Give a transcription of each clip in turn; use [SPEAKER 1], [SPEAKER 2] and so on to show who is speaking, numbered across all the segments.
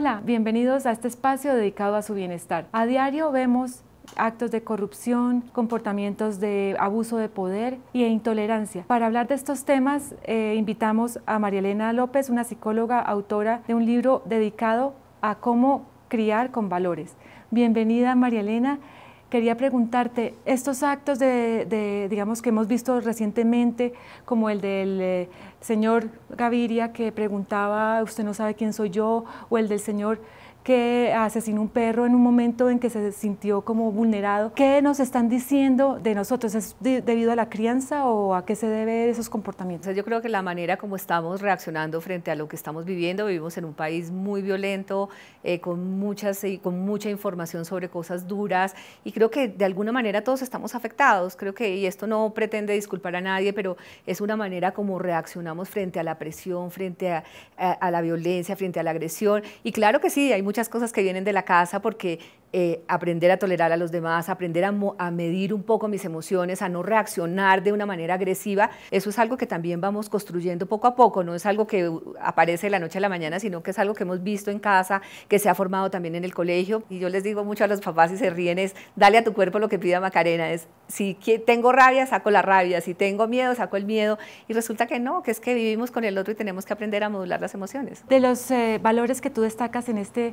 [SPEAKER 1] Hola, bienvenidos a este espacio dedicado a su bienestar. A diario vemos actos de corrupción, comportamientos de abuso de poder e intolerancia. Para hablar de estos temas, eh, invitamos a María Elena López, una psicóloga autora de un libro dedicado a cómo criar con valores. Bienvenida, María Elena quería preguntarte, estos actos de, digamos, que hemos visto recientemente, como el del eh, señor Gaviria que preguntaba, usted no sabe quién soy yo, o el del señor que asesinó un perro en un momento en que se sintió como vulnerado. ¿Qué
[SPEAKER 2] nos están diciendo
[SPEAKER 1] de nosotros? ¿Es debido a la crianza o a qué se debe esos comportamientos?
[SPEAKER 2] Yo creo que la manera como estamos reaccionando frente a lo que estamos viviendo, vivimos en un país muy violento, eh, con, muchas, eh, con mucha información sobre cosas duras y creo que de alguna manera todos estamos afectados. Creo que, y esto no pretende disculpar a nadie, pero es una manera como reaccionamos frente a la presión, frente a, a la violencia, frente a la agresión. Y claro que sí, hay muchas cosas que vienen de la casa porque eh, aprender a tolerar a los demás, aprender a, medir un poco mis emociones, a no reaccionar de una manera agresiva, eso es algo que también vamos construyendo poco a poco, no es algo que uh, aparece de la noche a la mañana, sino que es algo que hemos visto en casa, que se ha formado también en el colegio. Y yo les digo mucho a los papás y se ríen, es dale a tu cuerpo lo que pida Macarena, es si tengo rabia, saco la rabia, si tengo miedo, saco el miedo. Y resulta que no, que es que vivimos con el otro y tenemos que aprender a modular las emociones.
[SPEAKER 1] De los eh, valores que tú destacas en este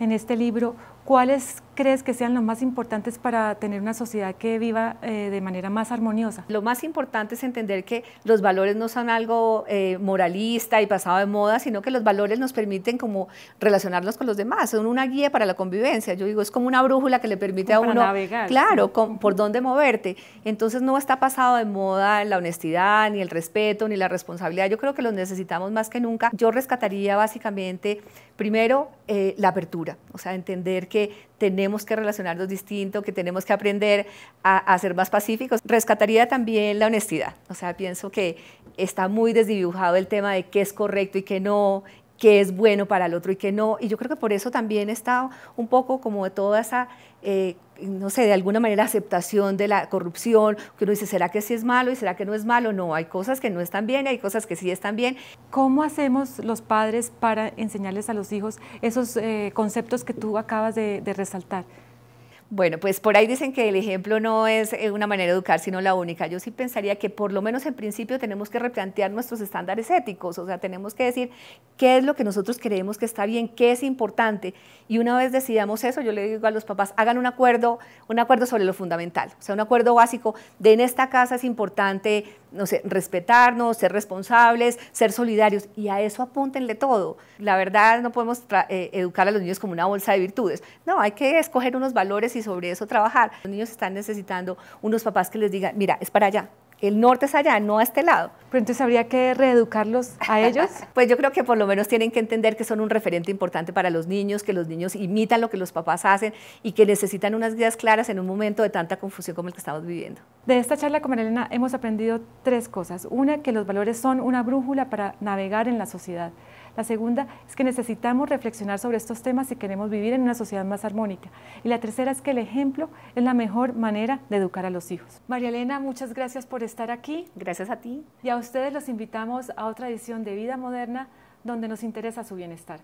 [SPEAKER 1] en este libro, ¿cuáles crees que sean los más importantes para tener una
[SPEAKER 2] sociedad que viva eh, de manera más armoniosa? Lo más importante es entender que los valores no son algo eh, moralista y pasado de moda, sino que los valores nos permiten como relacionarnos con los demás, son una guía para la convivencia. Yo digo, es como una brújula que le permite a uno, navegar. claro, por dónde moverte. Entonces no está pasado de moda la honestidad, ni el respeto, ni la responsabilidad. Yo creo que los necesitamos más que nunca. Yo rescataría básicamente, primero, eh, la apertura o sea, entender que tenemos que relacionarnos distinto, que tenemos que aprender a, a ser más pacíficos. Rescataría también la honestidad, o sea, pienso que está muy desdibujado el tema de qué es correcto y qué no, qué es bueno para el otro y qué no. Y yo creo que por eso también está un poco como de toda esa, eh, no sé, de alguna manera aceptación de la corrupción, que uno dice, ¿será que sí es malo y será que no es malo? No, hay cosas que no están bien y hay cosas que sí están bien. ¿Cómo hacemos los padres para enseñarles a los hijos esos eh, conceptos que tú acabas de resaltar? Bueno, pues por ahí dicen que el ejemplo no es eh, una manera de educar, sino la única. Yo sí pensaría que por lo menos en principio tenemos que replantear nuestros estándares éticos, o sea, tenemos que decir qué es lo que nosotros creemos que está bien, qué es importante. Y una vez decidamos eso, yo le digo a los papás, hagan un acuerdo, un acuerdo sobre lo fundamental, o sea, un acuerdo básico de en esta casa es importante no sé, respetarnos, ser responsables, ser solidarios, y a eso apúntenle todo. La verdad, no podemos eh, educar a los niños como una bolsa de virtudes. No, hay que escoger unos valores y sobre eso trabajar. Los niños están necesitando unos papás que les digan, mira, es para allá, el norte es allá, no a este lado. Pero entonces habría que reeducarlos a ellos. pues yo creo que por lo menos tienen que entender que son un referente importante para los niños, que los niños imitan lo que los papás hacen y que necesitan unas guías claras en un momento de tanta confusión como el que estamos viviendo. De esta charla con Elena hemos aprendido tres cosas. Una, que los valores
[SPEAKER 1] son una brújula para navegar en la sociedad. La segunda es que necesitamos reflexionar sobre estos temas si queremos vivir en una sociedad más armónica. Y la tercera es que el ejemplo es la mejor manera de educar a los hijos. María Elena, muchas gracias por estar aquí. Gracias a ti. Y a ustedes los invitamos a otra edición de Vida Moderna donde nos interesa su bienestar.